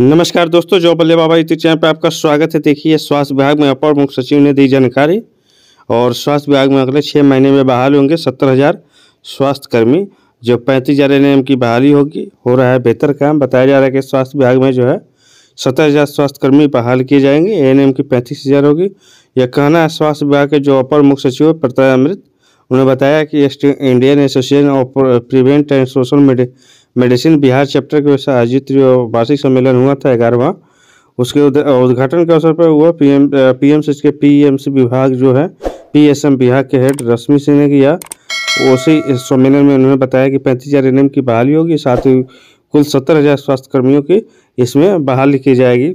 नमस्कार दोस्तों जो बल्ले बाबा यूट्यूब चैनल पर आपका स्वागत है देखिए स्वास्थ्य विभाग में अपर मुख्य सचिव ने दी जानकारी और स्वास्थ्य विभाग में अगले छः महीने में बहाल होंगे सत्तर हज़ार स्वास्थ्यकर्मी जो पैंतीस हज़ार एन की बहाली होगी हो रहा है बेहतर काम बताया जा रहा है कि स्वास्थ्य विभाग में जो है सत्तर हज़ार स्वास्थ्यकर्मी बहाल किए जाएंगे एन की पैंतीस हज़ार होगी यह कहना है स्वास्थ्य विभाग के जो अपर मुख्य सचिव है प्रताप अमृत उन्होंने बताया कि Indian association of preventive and social media medicine Bihar chapter के आयोजित जो वार्षिक सम्मेलन हुआ था ग्यारहवा उसके उद्घाटन के अवसर पर हुआ पीएम पीएमसी के पीएमसी विभाग जो है पीएसएम विभाग के हेड रश्मि सिंह ने किया उसी सम्मेलन में उन्होंने बताया कि पैंतीस हज़ार एन की बहाली होगी साथ ही कुल सत्तर हज़ार स्वास्थ्यकर्मियों की इसमें बहाली की जाएगी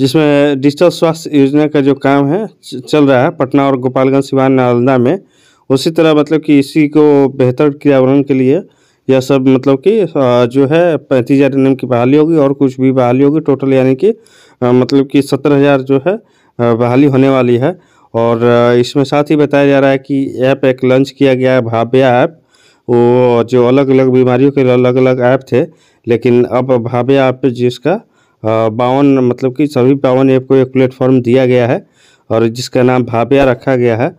जिसमें डिजिटल स्वास्थ्य योजना का जो काम है चल रहा है पटना और गोपालगंज सिवान नालंदा में उसी तरह मतलब कि इसी को बेहतर क्रियावरण के लिए यह सब मतलब कि जो है पैंतीस हज़ार एन की बहाली होगी और कुछ भी बहाली होगी टोटल यानी कि मतलब कि सत्तर हज़ार जो है बहाली होने वाली है और इसमें साथ ही बताया जा रहा है कि ऐप एक लॉन्च किया गया है भाव्या ऐप वो जो अलग अलग बीमारियों के अलग अलग ऐप थे लेकिन अब भाव्या ऐप जिसका बावन मतलब कि सभी बावन ऐप को एक प्लेटफॉर्म दिया गया है और जिसका नाम भाव्या रखा गया है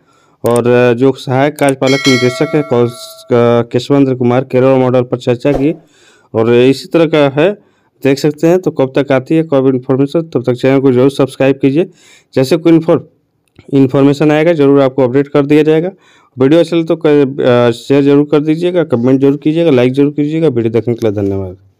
और जो सहायक कार्यपालक निदेशक है केशवंद्र कुमार केरल मॉडल पर चर्चा की और इसी तरह का है देख सकते हैं तो कब तक आती है कब इन्फॉर्मेशन तब तक चैनल को जरूर सब्सक्राइब कीजिए जैसे कोई इन्फॉर्म इन्फॉर्मेशन आएगा जरूर आपको अपडेट कर दिया जाएगा वीडियो अच्छा तो शेयर जरूर कर दीजिएगा कमेंट जरूर कीजिएगा लाइक जरूर कीजिएगा वीडियो देखने के लिए धन्यवाद